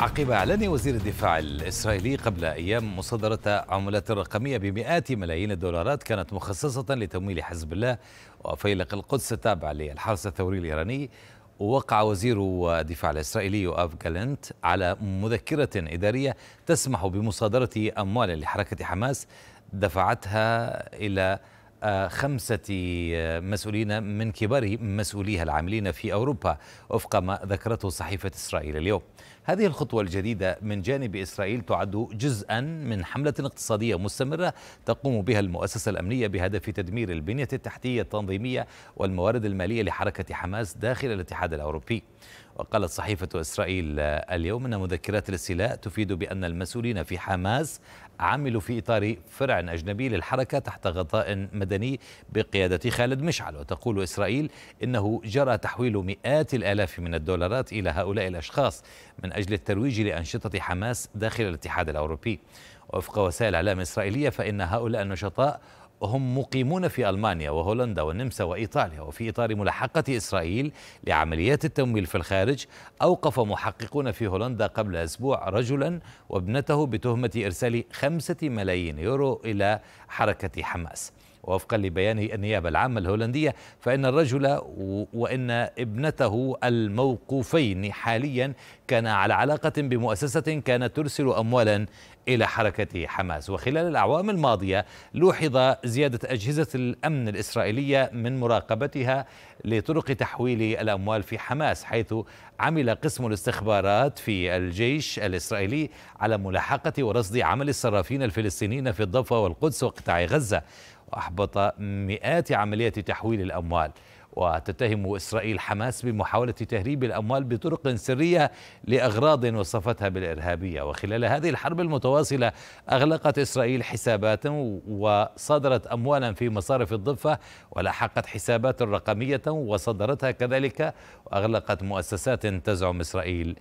عقب اعلان وزير الدفاع الاسرائيلي قبل ايام مصادره عملات رقميه بمئات ملايين الدولارات كانت مخصصه لتمويل حزب الله وفيلق القدس التابع للحرس الثوري الايراني وقع وزير الدفاع الإسرائيلي اف جالنت على مذكرة إدارية تسمح بمصادرة أموال لحركة حماس دفعتها إلى خمسة مسؤولين من كبار مسؤوليها العاملين في أوروبا وفق ما ذكرته صحيفة إسرائيل اليوم هذه الخطوة الجديدة من جانب إسرائيل تعد جزءا من حملة اقتصادية مستمرة تقوم بها المؤسسة الأمنية بهدف تدمير البنية التحتية التنظيمية والموارد المالية لحركة حماس داخل الاتحاد الأوروبي وقالت صحيفة إسرائيل آه، اليوم أن مذكرات الاستيلاء تفيد بأن المسؤولين في حماس عملوا في إطار فرع أجنبي للحركة تحت غطاء مدني بقيادة خالد مشعل وتقول إسرائيل إنه جرى تحويل مئات الآلاف من الدولارات إلى هؤلاء الأشخاص من أجل الترويج لأنشطة حماس داخل الاتحاد الأوروبي وفق وسائل إعلام إسرائيلية فإن هؤلاء النشطاء وهم مقيمون في ألمانيا وهولندا والنمسا وإيطاليا وفي إطار ملاحقة إسرائيل لعمليات التمويل في الخارج أوقف محققون في هولندا قبل أسبوع رجلا وابنته بتهمة إرسال خمسة ملايين يورو إلى حركة حماس ووفقا لبيان النيابة العامة الهولندية فإن الرجل وإن ابنته الموقوفين حاليا كان على علاقة بمؤسسة كانت ترسل أموالا إلى حركة حماس وخلال الأعوام الماضية لوحظ زيادة أجهزة الأمن الإسرائيلية من مراقبتها لطرق تحويل الأموال في حماس حيث عمل قسم الاستخبارات في الجيش الإسرائيلي على ملاحقة ورصد عمل الصرافين الفلسطينيين في الضفة والقدس وقطاع غزة وأحبط مئات عمليات تحويل الأموال وتتهم إسرائيل حماس بمحاولة تهريب الأموال بطرق سرية لأغراض وصفتها بالإرهابية وخلال هذه الحرب المتواصلة أغلقت إسرائيل حسابات وصدرت أموالا في مصارف الضفة ولحقت حسابات رقمية وصدرتها كذلك وأغلقت مؤسسات تزعم إسرائيل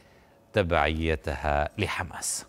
تبعيتها لحماس